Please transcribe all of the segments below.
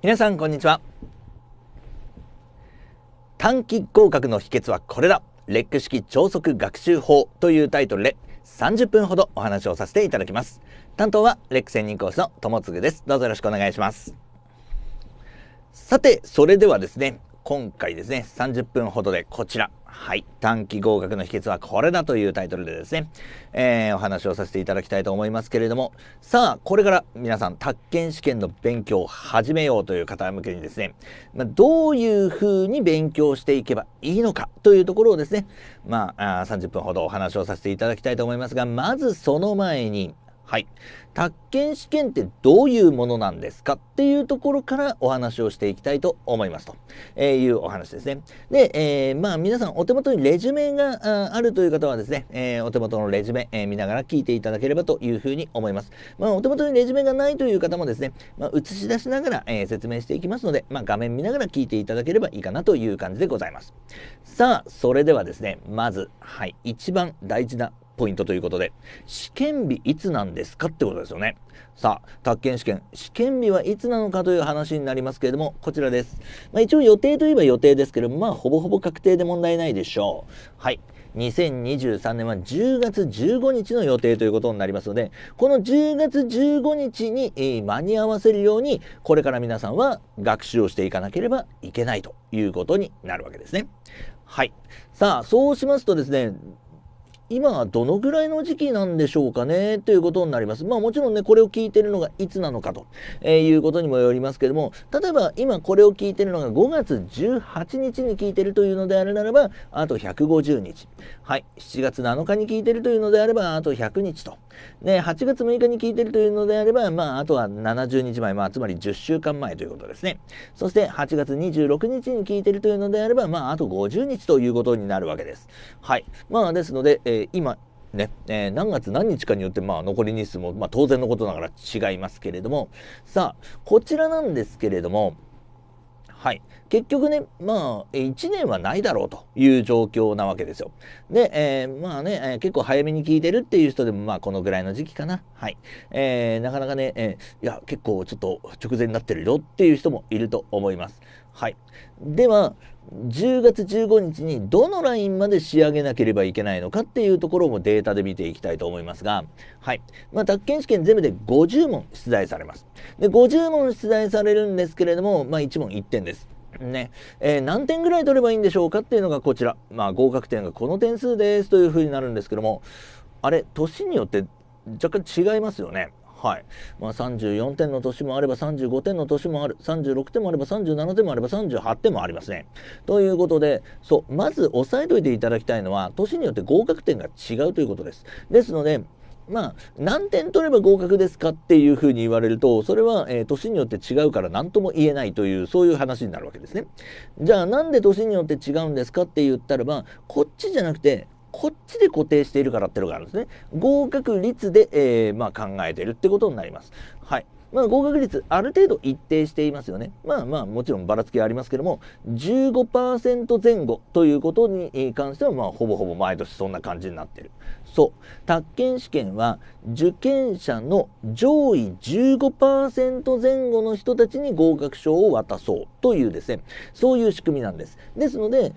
皆さんこんにちは短期合格の秘訣はこれだレック式超速学習法というタイトルで30分ほどお話をさせていただきます担当はレック専任講師の友次ですどうぞよろしくお願いしますさてそれではですね今回ですね、30分ほどでこちら、はい、短期合格の秘訣はこれだというタイトルでですね、えー、お話をさせていただきたいと思いますけれども、さあ、これから皆さん、宅建試験の勉強を始めようという方向けにですね、まあ、どういうふうに勉強していけばいいのかというところをですね、まあ、あ30分ほどお話をさせていただきたいと思いますが、まずその前に、はい。宅建試験ってどういうものなんですかっていうところからお話をしていきたいと思いますと、えいうお話ですね。で、えー、まあ皆さんお手元にレジュメがあるという方はですね、えー、お手元のレジュメ、え見ながら聞いていただければというふうに思います。まあお手元にレジュメがないという方もですね、まあ、映し出しながら、え説明していきますので、まあ、画面見ながら聞いていただければいいかなという感じでございます。さあ、それではですね、まず、はい、一番大事なポイントということで、試験日いつなんですかってことですよね。さあ、宅建試験、試験日はいつなのかという話になりますけれども、こちらです。まあ、一応予定といえば予定ですけども、まあ、ほぼほぼ確定で問題ないでしょう。はい。2023年は10月15日の予定ということになりますので、この10月15日に、え間に合わせるように、これから皆さんは学習をしていかなければいけないということになるわけですね。はい。さあ、そうしますとですね、今はどのぐらいの時期なんでしょうかねということになります。まあもちろんね、これを聞いてるのがいつなのかと、えー、いうことにもよりますけども、例えば今これを聞いてるのが5月18日に聞いてるというのであるならば、あと150日。はい、7月7日に聞いてるというのであれば、あと100日と。ね、8月6日に聞いてるというのであれば、まああとは70日前、まあつまり10週間前ということですね。そして8月26日に聞いてるというのであれば、まああと50日ということになるわけです。はい。まあですので、えーー、今ね、えー、何月何日かによって、まあ、残り日数も、まあ、当然のことながら違いますけれどもさあこちらなんですけれどもはい。結局ね、まあ、1年はないだろうという状況なわけですよ。で、えー、まあね、えー、結構早めに聞いてるっていう人でも、まあ、このぐらいの時期かな。はい。えー、なかなかね、えいや、結構ちょっと直前になってるよっていう人もいると思います。はい。では、10月15日にどのラインまで仕上げなければいけないのかっていうところもデータで見ていきたいと思いますが、はい。まあ、宅建試験全部で50問出題されます。で、50問出題されるんですけれども、まあ、1問1点です。ね、えー、何点ぐらい取ればいいんでしょうかっていうのがこちら。まあ、合格点がこの点数ですというふうになるんですけども、あれ、年によって若干違いますよね。はいまあ、34点の年もあれば35点の年もある36点もあれば37点もあれば38点もありますね。ということでそうまず押さえといていただきたいのは年によって合格点が違うということです。ですのでまあ、何点取れば合格ですかっていうふうに言われると、それは、えー、年によって違うから何とも言えないという、そういう話になるわけですね。じゃあなんで年によって違うんですかって言ったらば、こっちじゃなくて、こっちで固定しているからっていうのがあるんですね。合格率で、えー、まあ、考えてるってことになります。はい。まあ、合格率ある程度一定していますよね。まあまあもちろんばらつきはありますけども15%前後ということに関してはまあほぼほぼ毎年そんな感じになってる。そう。宅建試験は受験者の上位15%前後の人たちに合格証を渡そうというですね、そういう仕組みなんです。ですので、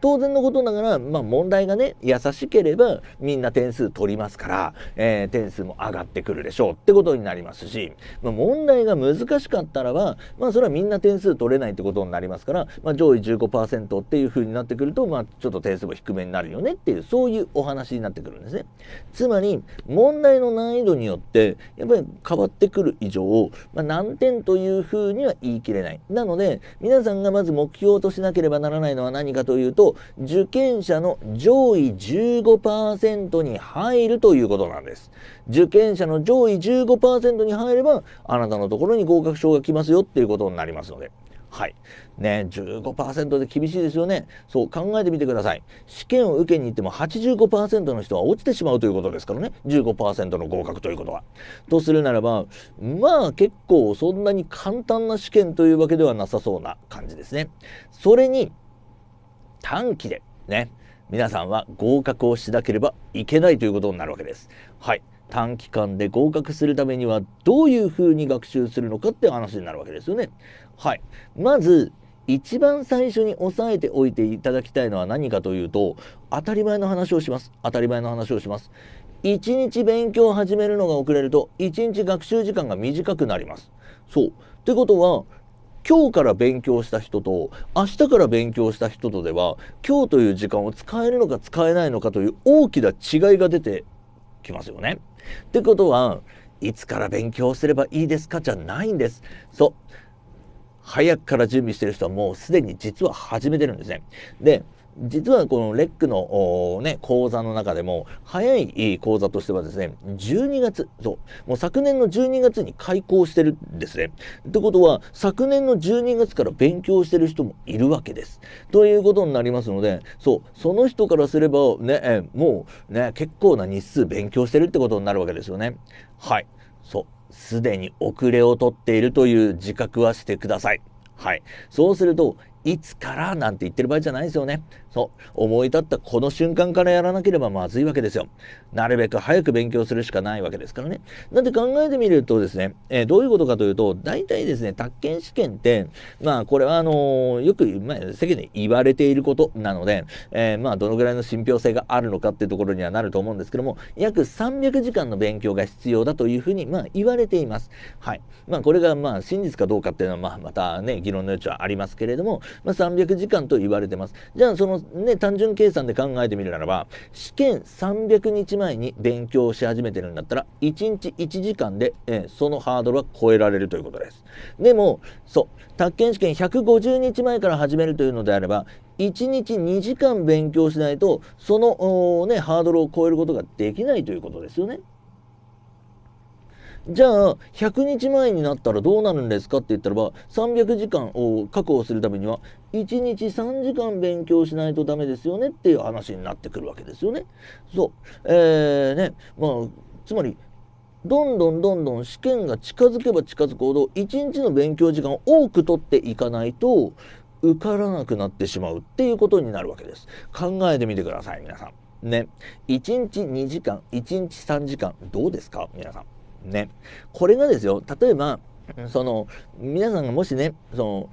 当然のことながら、まあ問題がね、優しければみんな点数取りますから、えー、点数も上がってくるでしょうってことになりますし、ままあ、問題が難しかったらば、まあ、それはみんな点数取れないってことになりますから、まあ、上位15%っていうふうになってくると、まあ、ちょっと点数も低めになるよねっていうそういうお話になってくるんですね。つまり問題の難易度によってやっぱり変わってくる以上、まあ、難点というふうには言い切れない。なので皆さんがまず目標としなければならないのは何かというと受験者の上位15%に入るということなんです。受験者の上位15%に入ればあなたのところに合格証が来ますよっていうことになりますので。はい。ね、15%で厳しいですよね。そう考えてみてください。試験を受けに行っても85%の人は落ちてしまうということですからね。15%の合格ということは。とするならば、まあ結構そんなに簡単な試験というわけではなさそうな感じですね。それに、短期でね、皆さんは合格をしなければいけないということになるわけです。はい。短期間で合格するためにはどういうふうに学習するのかって話になるわけですよね。はい、まず一番最初に押さえておいていただきたいのは何かというと当たり前の話をします当たり前の話をします。1日勉強を始めるのが遅れると1日学習時間が短くなります。そうってことは今日から勉強した人と明日から勉強した人とでは今日という時間を使えるのか使えないのかという大きな違いが出てきますよね。ってことはいつから勉強すればいいですかじゃないんです。そう早くから準備してる人はもうすでに実は始めてるんですね。で実はこのレックの、ね、講座の中でも、早い講座としてはですね、12月、そう、もう昨年の12月に開講してるんですね。ってことは、昨年の12月から勉強してる人もいるわけです。ということになりますので、そう、その人からすれば、ね、もうね、結構な日数勉強してるってことになるわけですよね。はい。そう。すでに遅れをとっているという自覚はしてください。はい。そうすると、いつからなんて言ってる場合じゃないですよね。そう。思い立ったこの瞬間からやらなければまずいわけですよ。なるべく早く勉強するしかないわけですからね。なんて考えてみるとですね、えー、どういうことかというと、大体ですね、宅建試験って、まあこれはあのー、よく、まあ、世間に言われていることなので、えー、まあどのぐらいの信憑性があるのかっていうところにはなると思うんですけども、約300時間の勉強が必要だというふうに、まあ言われています。はい。まあこれがまあ真実かどうかっていうのは、まあまたね、議論の余地はありますけれども、まあ、300時間と言われてます。じゃあそのね、単純計算で考えてみるならば、試験300日前に勉強し始めてるんだったら、1日1時間で、えー、そのハードルは超えられるということです。でも、そう、宅建試験150日前から始めるというのであれば、1日2時間勉強しないと、その、ね、ハードルを超えることができないということですよね。じゃあ100日前になったらどうなるんですかって言ったらば300時間を確保するためには1日3時間勉強しないとダメですよねっていう話になってくるわけですよね。そう。えー、ね、まあ、つまりどんどんどんどん試験が近づけば近づくほど1日の勉強時間を多く取っていかないと受からなくなってしまうっていうことになるわけです。考えてみてください皆さん。ね。1日2時間、1日3時間どうですか皆さん。ね。これがですよ、例えば、その、皆さんがもしね、その、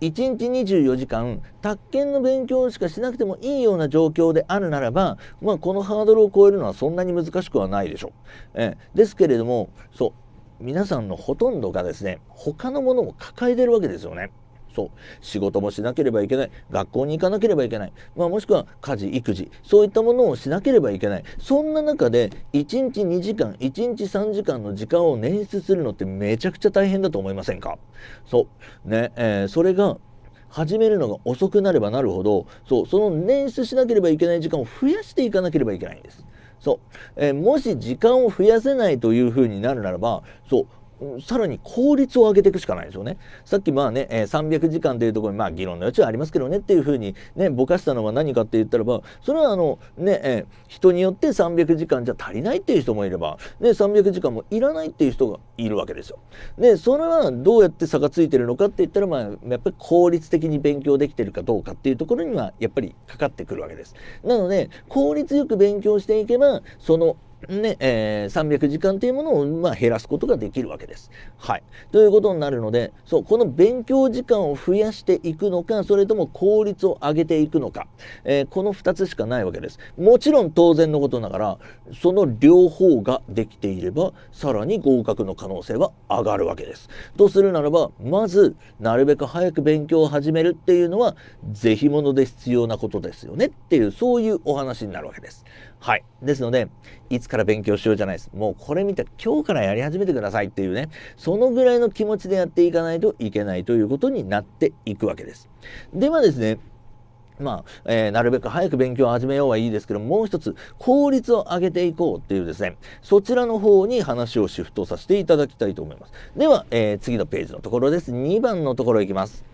1日24時間宅建の勉強しかしなくてもいいような状況であるならば、まあ、このハードルを超えるのはそんなに難しくはないでしょう。えですけれどもそう皆さんのほとんどがですね他のものを抱えてるわけですよね。そう仕事もしなければいけない学校に行かなければいけない、まあ、もしくは家事育児そういったものをしなければいけないそんな中で1日2時間1日3時間の時間を捻出するのってめちゃくちゃ大変だと思いませんかそうね、えー、それが始めるのが遅くなればなるほどそうその捻出しなければいけない時間を増やしていかなければいけないんです。そう、えー、もし時間を増やせないというふうになるならばそうさらに効率を上げていくしかないですよね。さっきまあね、えー、300時間というところにまあ議論の余地はありますけどねっていうふうにね、ぼかしたのは何かって言ったらば、それはあのね、えー、人によって300時間じゃ足りないっていう人もいれば、ね、300時間もいらないっていう人がいるわけですよ。で、それはどうやって差がついてるのかって言ったら、まあ、やっぱり効率的に勉強できてるかどうかっていうところにはやっぱりかかってくるわけです。なので、効率よく勉強していけば、そのねえー、300時間というものを、まあ、減らすことができるわけです。はい、ということになるのでそうこの勉強時間を増やしていくのかそれとも効率を上げていくのか、えー、この2つしかないわけです。もちろん当然のことながらその両方ができていればさらに合格の可能性は上がるわけです。とするならばまずなるべく早く勉強を始めるっていうのは是非もので必要なことですよねっていうそういうお話になるわけです。はい。ですので、いつから勉強しようじゃないです。もうこれ見て、今日からやり始めてくださいっていうね、そのぐらいの気持ちでやっていかないといけないということになっていくわけです。ではですね、まあ、えー、なるべく早く勉強を始めようはいいですけど、もう一つ、効率を上げていこうっていうですね、そちらの方に話をシフトさせていただきたいと思います。では、えー、次のページのところです。2番のところいきます。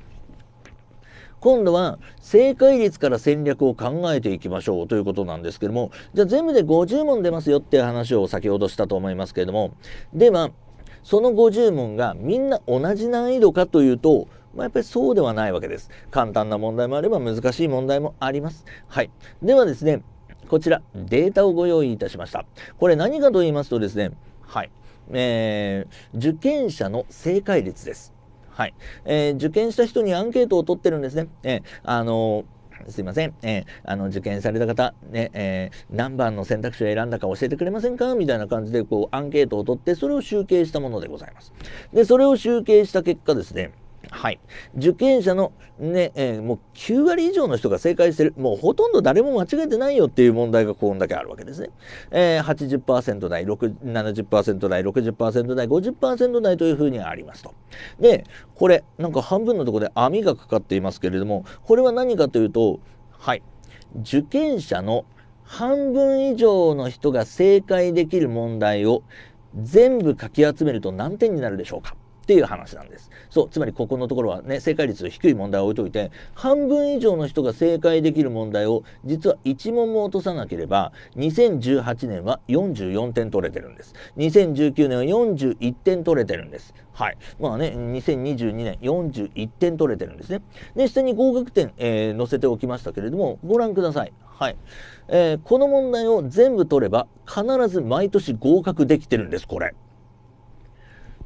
今度は正解率から戦略を考えていきましょうということなんですけども、じゃあ全部で50問出ますよっていう話を先ほどしたと思いますけれども、では、その50問がみんな同じ難易度かというと、まあ、やっぱりそうではないわけです。簡単な問題もあれば難しい問題もあります。はい。ではですね、こちらデータをご用意いたしました。これ何かと言いますとですね、はい。えー、受験者の正解率です。はい。えー、受験した人にアンケートを取ってるんですね。えー、あのーすいません、えー、あの受験された方、ねえー、何番の選択肢を選んだか教えてくれませんかみたいな感じでこうアンケートを取ってそれを集計したものでございます。でそれを集計した結果ですねはい、受験者のね、えー、もう9割以上の人が正解してるもうほとんど誰も間違えてないよっていう問題がこんだけあるわけですね。えー、80%台70%台60%台50%台というふうにありますと。でこれなんか半分のとこで網がかかっていますけれどもこれは何かというとはい受験者の半分以上の人が正解できる問題を全部かき集めると何点になるでしょうかっていう話なんです。そう、つまりここのところはね、正解率低い問題を置いといて、半分以上の人が正解できる問題を実は1問も落とさなければ、2018年は44点取れてるんです。2019年は41点取れてるんです。はい。まあね、2022年41点取れてるんですね。で、下に合格点、えー、載せておきましたけれども、ご覧ください。はい。えー、この問題を全部取れば、必ず毎年合格できてるんです、これ。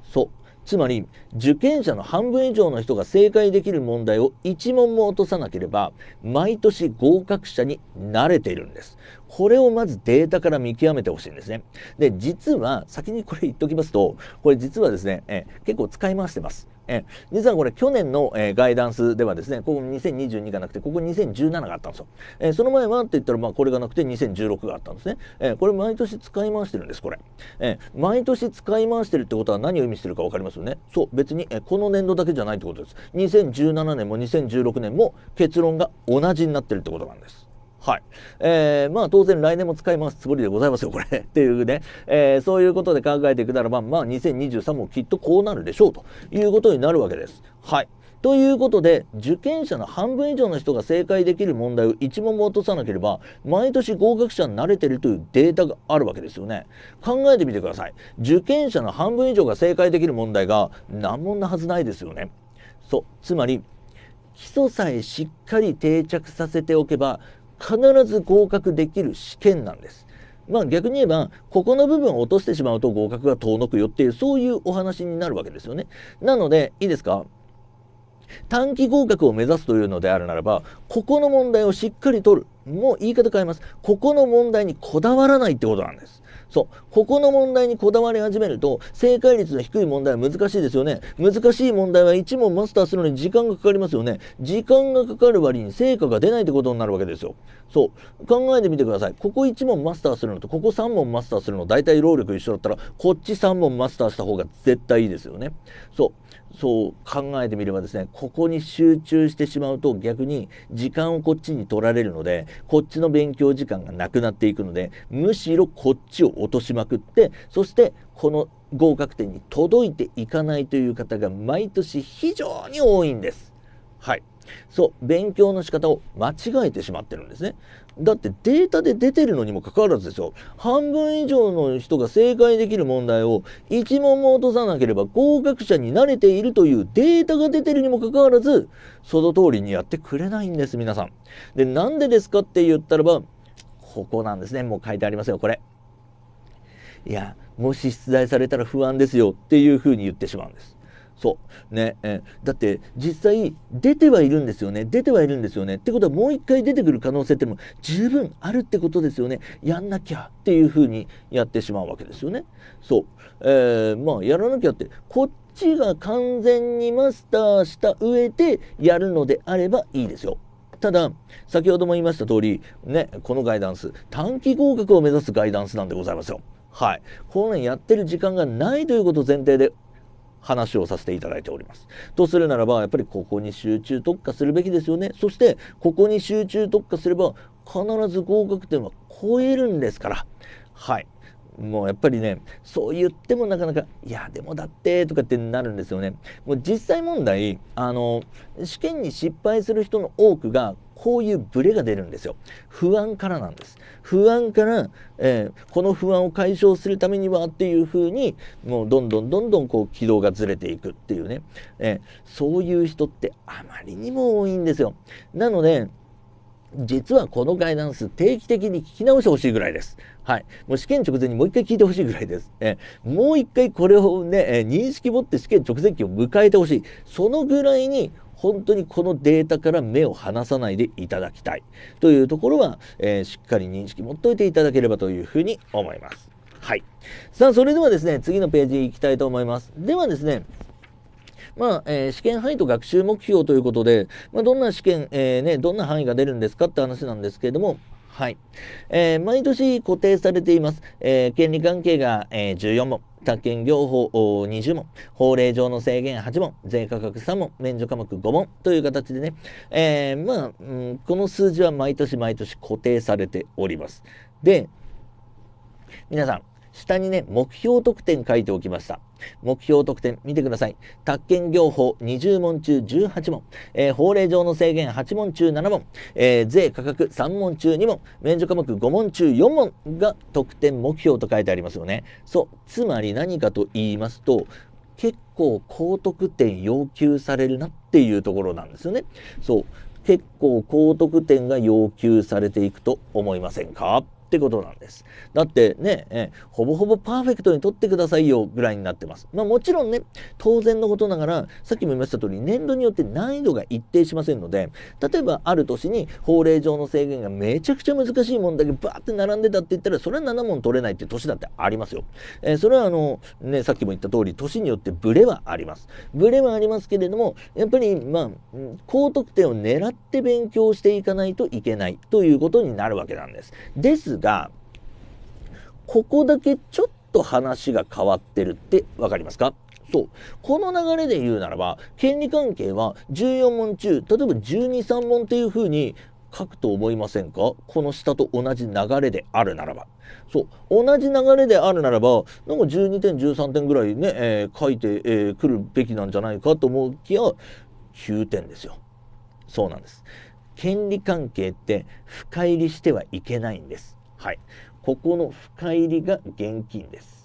そう。つまり受験者の半分以上の人が正解できる問題を1問も落とさなければ毎年合格者に慣れているんです。これをまずデータから見極めてほしいんですね。で、実は先にこれ言っときますと、これ実はですね、え結構使い回してます。え実はこれ去年の、えー、ガイダンスではですねここ2022がなくてここ2017があったんですよ、えー、その前はって言ったらまあこれがなくて2016があったんですね、えー、これ毎年使い回してるんですこれ、え毎年使い回してるってことは何を意味してるか分かりますよねそう別に、えこの年度だけじゃないってことです2017年も2016年も結論が同じになってるってことなんですはい。えー、まあ当然来年も使いますつもりでございますよ、これ。っていうね、えー、そういうことで考えていくならば、まあ2023もきっとこうなるでしょうということになるわけです。はい。ということで、受験者の半分以上の人が正解できる問題を一問も落とさなければ、毎年合格者になれてるというデータがあるわけですよね。考えてみてください。受験者の半分以上が正解できる問題が難問なはずないですよね。そう。つまり、基礎さえしっかり定着させておけば、必ず合格できる試験なんです。まあ、逆に言えばここの部分を落としてしまうと合格が遠のくよっていうそういうお話になるわけですよね。なのでいいですか短期合格を目指すというのであるならばここの問題をしっかり取るもう言い方変えますここの問題にこだわらないってことなんです。そう。ここの問題にこだわり始めると、正解率の低い問題は難しいですよね。難しい問題は1問マスターするのに時間がかかりますよね。時間がかかる割に成果が出ないってことになるわけですよ。そう。考えてみてください。ここ1問マスターするのと、ここ3問マスターするの、大体労力一緒だったら、こっち3問マスターした方が絶対いいですよね。そう。そう考えてみればですねここに集中してしまうと逆に時間をこっちに取られるのでこっちの勉強時間がなくなっていくのでむしろこっちを落としまくってそしてこの合格点に届いていかないという方が毎年非常に多いんです。はい。そう、勉強の仕方を間違えてしまってるんですね。だってデータで出てるのにもかかわらずですよ。半分以上の人が正解できる問題を1問も落とさなければ合格者に慣れているというデータが出てるにもかかわらず、その通りにやってくれないんです、皆さん。で、なんでですかって言ったらば、ここなんですね。もう書いてありますよ、これ。いや、もし出題されたら不安ですよっていうふうに言ってしまうんです。そう。ね。えだって、実際、出てはいるんですよね。出てはいるんですよね。ってことは、もう一回出てくる可能性っても十分あるってことですよね。やんなきゃっていうふうにやってしまうわけですよね。そう。えー、まあ、やらなきゃって、こっちが完全にマスターした上でやるのであればいいですよ。ただ、先ほども言いました通り、ね、このガイダンス、短期合格を目指すガイダンスなんでございますよ。はい。このやってる時間がないということ前提で話をさせていただいております。とするならばやっぱりここに集中特化するべきですよね。そしてここに集中特化すれば必ず合格点は超えるんですから。はい。もうやっぱりねそう言ってもなかなか「いやでもだって」とかってなるんですよね。もう実際問題あの試験に失敗する人の多くがこういうブレが出るんですよ。不安からなんです。不安から、えー、この不安を解消するためにはっていう風に、もうどんどんどんどんこう軌道がずれていくっていうね、えー、そういう人ってあまりにも多いんですよ。なので、実はこのガイダンス定期的に聞き直してほしいぐらいです。はい。もう試験直前にもう一回聞いてほしいぐらいです。えもう一回これをね、え認識持って試験直前期を迎えてほしい。そのぐらいに本当にこのデータから目を離さないでいただきたいというところは、えー、しっかり認識持っておいていただければというふうに思います。はい。さあ、それではですね、次のページ行きたいと思います。ではですね、まあ、えー、試験範囲と学習目標ということで、まあ、どんな試験、えー、ね、どんな範囲が出るんですかって話なんですけれども、はい。えー、毎年固定されています。え権利関係が、え14問。宅建業法20問、法令上の制限8問、税価格3問、免除科目5問という形でね、えー、まあ、うん、この数字は毎年毎年固定されております。で、皆さん、下にね、目標得点書いておきました。目標得点見てください。宅建業法20問中18問、えー、法令上の制限8問中7問、えー、税価格3問中2問、免除科目5問中4問が得点目標と書いてありますよね。そう、つまり何かと言いますと、結構高得点要求されるなっていうところなんですよね。そう、結構高得点が要求されていくと思いませんかってことなんです。だってね、えほぼほぼパーフェクトに取ってくださいよぐらいになってます。まあもちろんね、当然のことながら、さっきも言いました通り、年度によって難易度が一定しませんので、例えばある年に法令上の制限がめちゃくちゃ難しい問題がバーって並んでたって言ったら、それは7問取れないって年だってありますよ。えー、それはあの、ね、さっきも言った通り、年によってブレはあります。ブレはありますけれども、やっぱり、まあ、高得点を狙って勉強していかないといけないということになるわけなんです。ですが、ここだけちょっと話が変わってるって分かりますかそう。この流れで言うならば、権利関係は14問中、例えば12、3問っていう風に書くと思いませんかこの下と同じ流れであるならば。そう。同じ流れであるならば、なんか12点、13点ぐらいね、えー、書いてく、えー、るべきなんじゃないかと思うきは、9点ですよ。そうなんです。権利関係って深入りしてはいけないんです。はい。ここの深入りが現金です。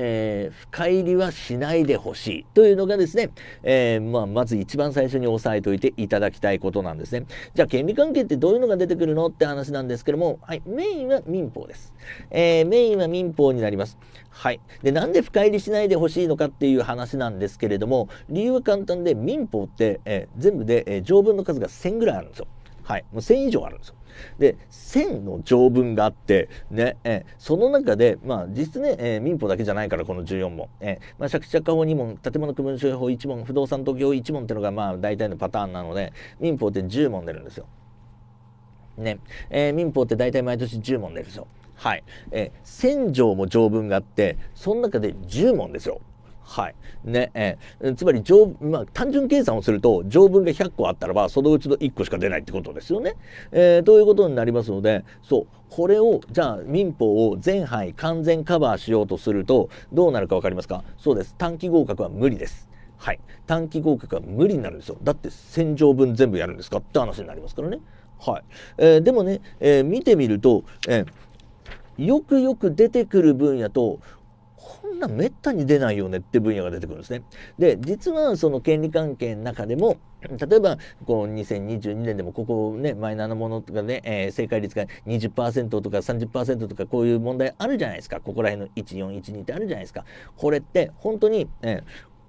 えー、深入りはしないでほしいというのがですね、えー、まあ、まず一番最初に押さえておいていただきたいことなんですね。じゃあ権利関係ってどういうのが出てくるのって話なんですけども、はい、メインは民法です。えー、メインは民法になります。はい。で、なんで深入りしないでほしいのかっていう話なんですけれども、理由は簡単で民法って、え全部で、え条文の数が1000ぐらいあるんですよ。はい。もう1000以上あるんですよ。で1000の条文があってね、えその中でまあ実ね、え民法だけじゃないからこの14問、えまあ、借地法2問建物区分所有法1問不動産登業1問っていうのがまあ大体のパターンなので民法って10問出るんですよ。ね、え民法って大体毎年10問出るでしょ。はい。えー、1000条も条文があって、その中で10問ですよ。はい。ね、えー、つまり条、まあ、単純計算をすると、条文が100個あったらば、そのうちの1個しか出ないってことですよね。えー、ということになりますので、そう、これを、じゃあ民法を全範囲完全カバーしようとすると、どうなるか分かりますかそうです。短期合格は無理です。はい。短期合格は無理になるんですよ。だって、1 0条分全部やるんですかって話になりますからね。はい。えー、でもね、えー、見てみると、えーよくよく出てくる分野とこんなめったに出ないよねって分野が出てくるんですね。で実はその権利関係の中でも例えばこう2022年でもここねマイナーなものとかね、えー、正解率が20%とか30%とかこういう問題あるじゃないですかここら辺の1412ってあるじゃないですかこれって本当に、えー、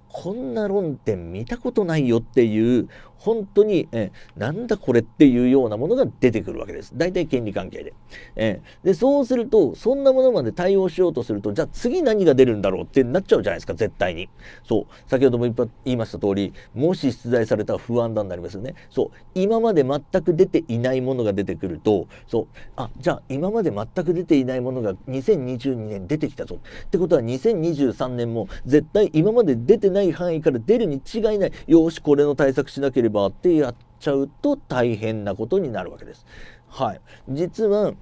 こんな論点見たことないよっていう本当に、えー、なんだこれっていうようなものが出てくるわけです。大体権利関係で。えー、で、そうすると、そんなものまで対応しようとすると、じゃあ次何が出るんだろうってなっちゃうじゃないですか、絶対に。そう。先ほども言いました通り、もし出題されたら不安だになりますよね。そう。今まで全く出ていないものが出てくると、そう。あ、じゃあ今まで全く出ていないものが2022年出てきたぞ。ってことは2023年も絶対今まで出てない範囲から出るに違いない。よし、これの対策しなければりってやっちゃうと大変なことになるわけです。はい、実は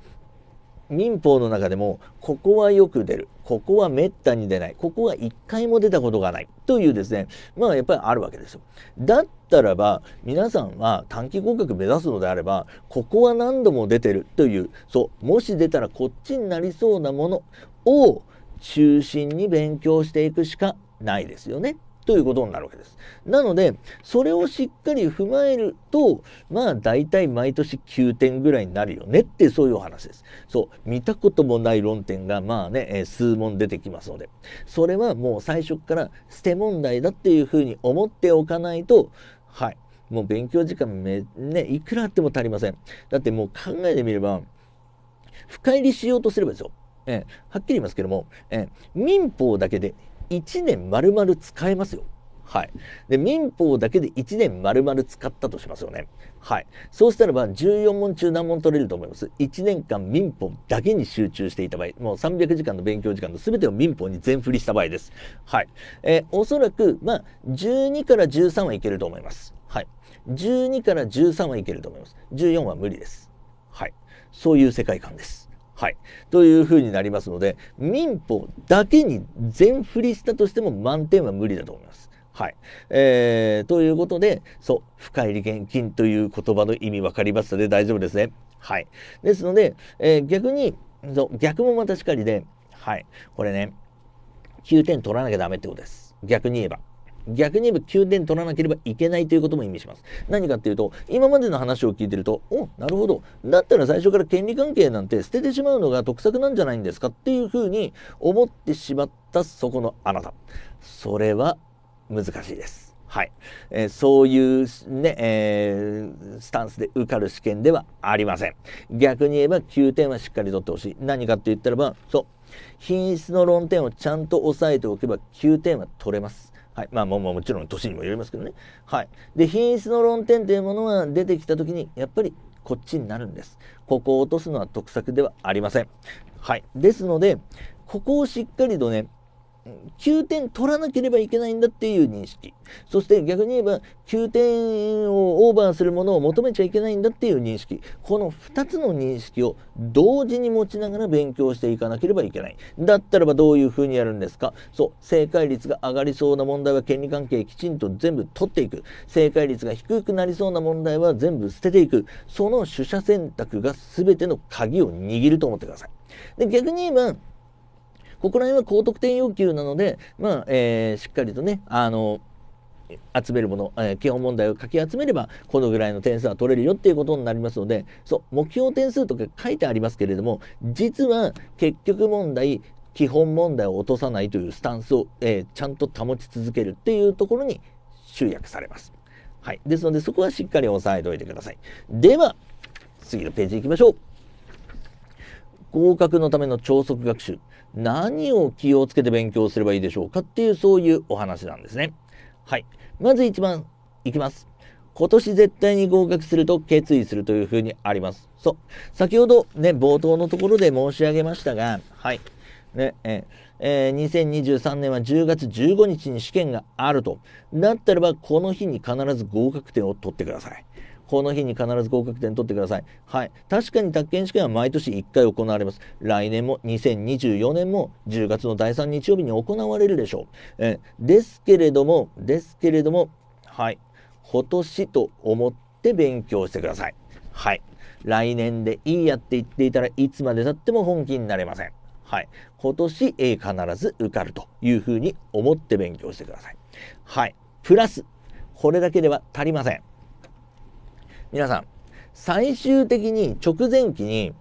民法の中でもここはよく出るここはめったに出ないここは一回も出たことがないというですねまあやっぱりあるわけですよ。だったらば皆さんは短期合格目指すのであればここは何度も出てるというそうもし出たらこっちになりそうなものを中心に勉強していくしかないですよね。ということになるわけです。なので、それをしっかり踏まえると、まあ大体毎年9点ぐらいになるよねってそういうお話です。そう、見たこともない論点がまあね、えー、数問出てきますので、それはもう最初から捨て問題だっていうふうに思っておかないと、はい、もう勉強時間め、ね、いくらあっても足りません。だってもう考えてみれば、深入りしようとすればですよ。えー、はっきり言いますけども、えー、民法だけで1年丸々使えますよ。はい。で、民法だけで1年丸々使ったとしますよね。はい。そうしたらば、14問中何問取れると思います ?1 年間民法だけに集中していた場合、もう300時間の勉強時間の全てを民法に全振りした場合です。はい。えー、おそらく、まあ、12から13はいけると思います。はい。12から13はいけると思います。14は無理です。はい。そういう世界観です。はい。というふうになりますので、民法だけに全振りしたとしても満点は無理だと思います。はい。えー、ということで、そう、深入り現金という言葉の意味分かりますので大丈夫ですね。はい。ですので、えー、逆に、そう、逆もまたしかりで、はい。これね、9点取らなきゃダメってことです。逆に言えば。逆に言えば9点取らなければいけないということも意味します。何かっていうと、今までの話を聞いてると、お、なるほど。だったら最初から権利関係なんて捨ててしまうのが得策なんじゃないんですかっていうふうに思ってしまったそこのあなた。それは難しいです。はい。えー、そういうね、えー、スタンスで受かる試験ではありません。逆に言えば9点はしっかり取ってほしい。何かって言ったらば、そう。品質の論点をちゃんと押さえておけば9点は取れます。はい。まあ、ももちろん年にもよりますけどね。はい。で、品質の論点というものが出てきた時に、やっぱりこっちになるんです。ここを落とすのは得策ではありません。はい。ですので、ここをしっかりとね、9点取らなければいけないんだっていう認識。そして逆に言えば9点をオーバーするものを求めちゃいけないんだっていう認識。この2つの認識を同時に持ちながら勉強していかなければいけない。だったらばどういうふうにやるんですかそう、正解率が上がりそうな問題は権利関係きちんと全部取っていく。正解率が低くなりそうな問題は全部捨てていく。その取捨選択が全ての鍵を握ると思ってください。で逆に言えばここら辺は高得点要求なので、まあ、えー、しっかりとね、あの、集めるもの、えー、基本問題をかき集めればこのぐらいの点数は取れるよっていうことになりますのでそう目標点数とか書いてありますけれども実は結局問題基本問題を落とさないというスタンスを、えー、ちゃんと保ち続けるっていうところに集約されます。はい、ですのでそこはしっかり押さえておいてください。では次のページ行きましょう。合格のための超速学習何を気をつけて勉強すればいいでしょうかっていうそういうお話なんですね。はいまず1番いきます。今年絶対に合格すると決意するというふうにあります。そう。先ほどね、冒頭のところで申し上げましたが、はい。ね、ええー、2023年は10月15日に試験があると。だったらば、この日に必ず合格点を取ってください。この日に必ず合格点取ってください。はい。確かに宅建試験は毎年1回行われます。来年も2024年も10月の第3日曜日に行われるでしょう。えですけれども、ですけれども、はい。今年と思って勉強してください。はい。来年でいいやって言っていたらいつまでたっても本気になれません。はい。今年、え必ず受かるというふうに思って勉強してください。はい。プラス、これだけでは足りません。皆さん最終的に直前期に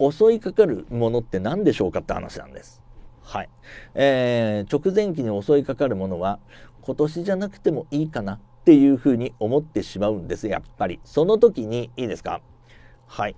襲いかかるものって何でしょうかって話なんです。はい。えー、直前期に襲いかかるものは今年じゃなくてもいいかなっていうふうに思ってしまうんです、やっぱり。その時にいいですかはい。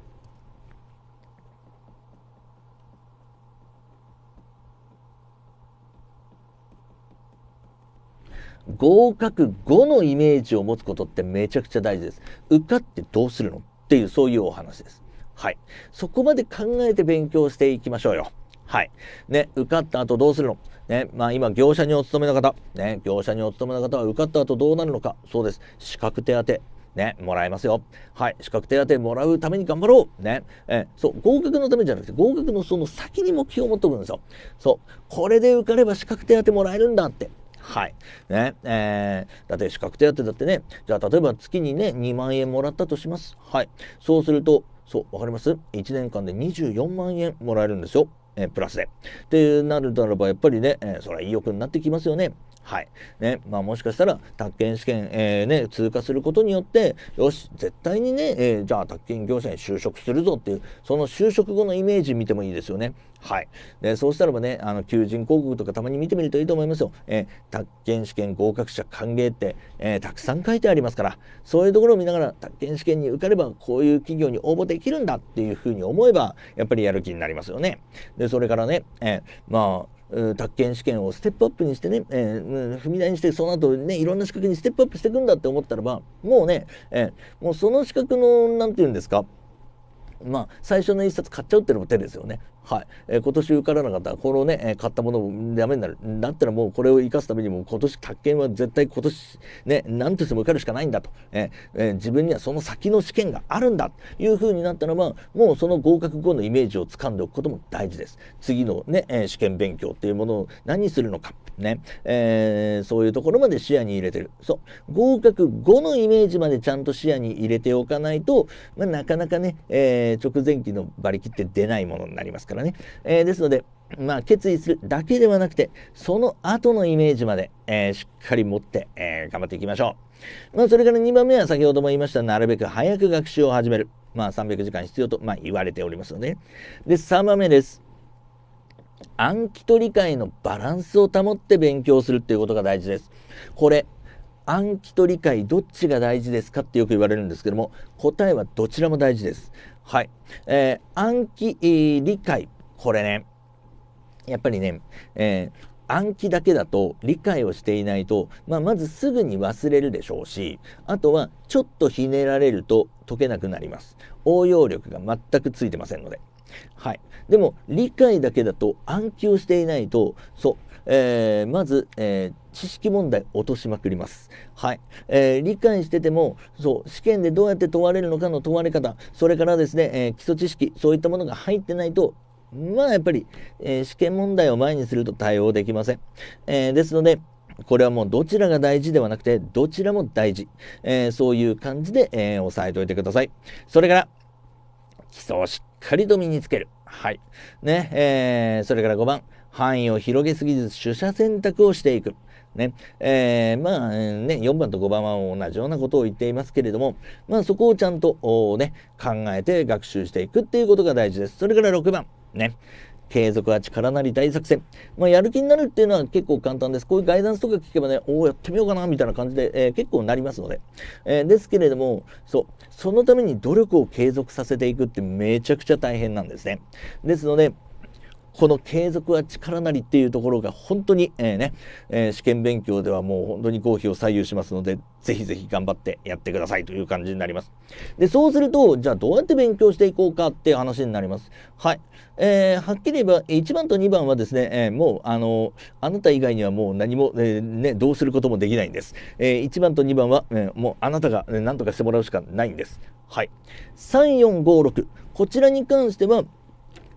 合格後のイメージを持つことってめちゃくちゃ大事です。受かってどうするのっていうそういうお話です。はい。そこまで考えて勉強していきましょうよ。はい。ね、受かった後どうするのね、まあ今、業者にお勤めの方、ね、業者にお勤めの方は受かった後どうなるのか、そうです。資格手当、ね、もらえますよ。はい。資格手当もらうために頑張ろう。ね。えそう、合格のためじゃなくて、合格のその先に目標を持っておくんですよ。そう、これで受かれば資格手当もらえるんだって。はい。ね、えー、だって資格手当だってね、じゃあ例えば月にね、2万円もらったとします。はい。そうすると、そう、分かります ?1 年間で24万円もらえるんですよ。えー、プラスで。ってなるならば、やっぱりね、えー、それは意欲になってきますよね。はい。ね。まあもしかしたら、宅建試験、えー、ね、通過することによって、よし、絶対にね、えー、じゃあ宅建業者に就職するぞっていう、その就職後のイメージ見てもいいですよね。はい。で、そうしたらばね、あの、求人広告とかたまに見てみるといいと思いますよ。えー、宅建試験合格者歓迎って、えー、たくさん書いてありますから、そういうところを見ながら、宅建試験に受かれば、こういう企業に応募できるんだっていうふうに思えば、やっぱりやる気になりますよね。で、それからね、えー、まあ、宅建試験をステップアップにしてね、えー、踏み台にしてその後ねいろんな資格にステップアップしていくんだって思ったらばもうね、えー、もうその資格の何て言うんですかまあ、最初の一冊買っちゃうっていうのも手ですよね。はい。えー、今年受からなかったら、このね、えー、買ったものもダメになる。だったらもうこれを生かすためにも、今年、宅建は絶対今年、ね、なんとしても受かるしかないんだと。えー、え自分にはその先の試験があるんだというふうになったらば、もうその合格後のイメージをつかんでおくことも大事です。次のね、え試験勉強っていうものを何するのか。ね、えそういうところまで視野に入れてる。そう。合格後のイメージまでちゃんと視野に入れておかないと、まあ、なかなかね、ええー、直前期の馬力って出ないものになりますからね。えー、ですので、まあ、決意するだけではなくて、その後のイメージまで、えー、しっかり持って、えー、頑張っていきましょう。まあ、それから2番目は先ほども言いました、なるべく早く学習を始める。まあ、300時間必要と、まあ、言われておりますので、ね。で、3番目です。暗記と理解のバランスを保って勉強するっていうことが大事です。これ、暗記と理解どっちが大事ですかってよく言われるんですけども答えはどちらも大事です。はい、えー、暗記、理解これねやっぱりね、えー、暗記だけだと理解をしていないと、まあ、まずすぐに忘れるでしょうしあとはちょっとひねられると解けなくなります応用力が全くついてませんので。はい、でも理解だけだと暗記をしていないとそうえー、まず、えー、知識問題落としまくります。はい、えー、理解しててもそう試験でどうやって問われるのかの問われ方それからですね、えー、基礎知識そういったものが入ってないとまあやっぱり、えー、試験問題を前にすると対応できません。えー、ですのでこれはもうどちらが大事ではなくてどちらも大事、えー、そういう感じで、え押さえておいてください。それから基礎をしっかりと身につける。はい。ね、えー、それから5番、範囲を広げすぎず取捨選択をしていく。ね。えー、まあ、ね、4番と5番は同じようなことを言っていますけれども、まあそこをちゃんと、ね、考えて学習していくっていうことが大事です。それから6番。ね。継続は力なり大作戦。まあ、やる気になるっていうのは結構簡単です。こういうガイダンスとか聞けばね、おお、やってみようかな、みたいな感じで、えー、結構なりますので。えー、ですけれども、そう、そのために努力を継続させていくってめちゃくちゃ大変なんですね。ですので、この継続は力なりっていうところが本当に、えー、ね、えー、試験勉強ではもう本当に合否を左右しますので、ぜひぜひ頑張ってやってくださいという感じになります。で、そうすると、じゃあどうやって勉強していこうかっていう話になります。はい。えー、はっきり言えば、1番と2番はですね、えー、もう、あの、あなた以外にはもう何も、えー、ね、どうすることもできないんです。え1番と2番は、えもうあなたが何とかしてもらうしかないんです。はい。3、4、5、6。こちらに関しては、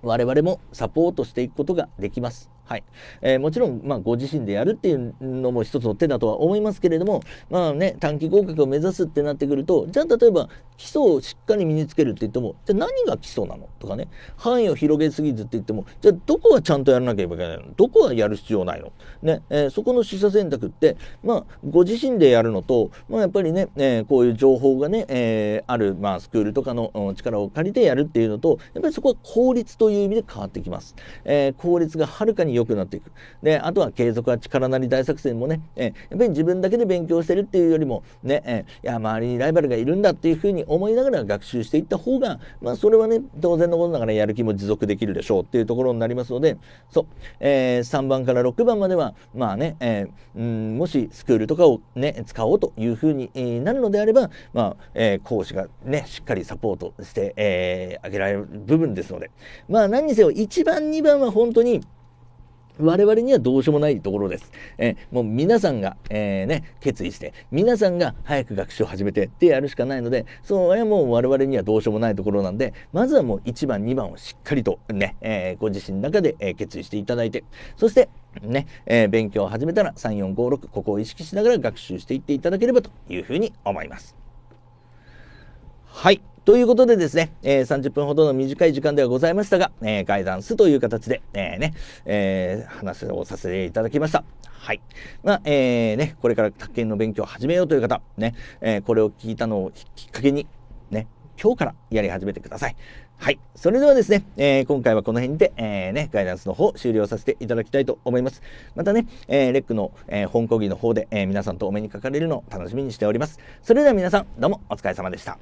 我々もサポートしていくことができます。はいえー、もちろん、まあ、ご自身でやるっていうのも一つの手だとは思いますけれども、まあね、短期合格を目指すってなってくるとじゃあ例えば基礎をしっかり身につけるって言ってもじゃあ何が基礎なのとかね範囲を広げすぎずって言ってもじゃあどこはちゃんとやらなきゃいけないのどこはやる必要ないの、ねえー、そこの取捨選択って、まあ、ご自身でやるのと、まあ、やっぱりね、えー、こういう情報がね、えー、ある、まあ、スクールとかの力を借りてやるっていうのとやっぱりそこは効率という意味で変わってきます。えー、効率がはるかに良くなっていくであとは継続は力なり大作戦もね、えやっぱり自分だけで勉強してるっていうよりもね、えいや周りにライバルがいるんだっていうふうに思いながら学習していった方がまあそれはね当然のことながらやる気も持続できるでしょうっていうところになりますのでそう、えー、3番から6番まではまあね、えー、うんもしスクールとかをね使おうというふうになるのであれば、まあえー、講師がねしっかりサポートして、えー、あげられる部分ですのでまあ何にせよ1番2番は本当に我々にはどうしようもないところです。えー、もう皆さんが、えー、ね、決意して、皆さんが早く学習を始めてってやるしかないので、それはもう我々にはどうしようもないところなんで、まずはもう1番、2番をしっかりとね、えー、ご自身の中で、え決意していただいて、そして、ね、え勉強を始めたら3、4、5、6、ここを意識しながら学習していっていただければというふうに思います。はい。ということでですね、えー、30分ほどの短い時間ではございましたが、えー、ガイダンスという形で、えー、ね、えー、話をさせていただきました。はい。まあ、えー、ね、これから宅建の勉強を始めようという方、ね、えー、これを聞いたのをきっかけに、ね、今日からやり始めてください。はい。それではですね、えー、今回はこの辺で、えー、ね、ガイダンスの方終了させていただきたいと思います。またね、えー、レックの、え本講義の方で、え皆さんとお目にかかれるのを楽しみにしております。それでは皆さん、どうもお疲れ様でした。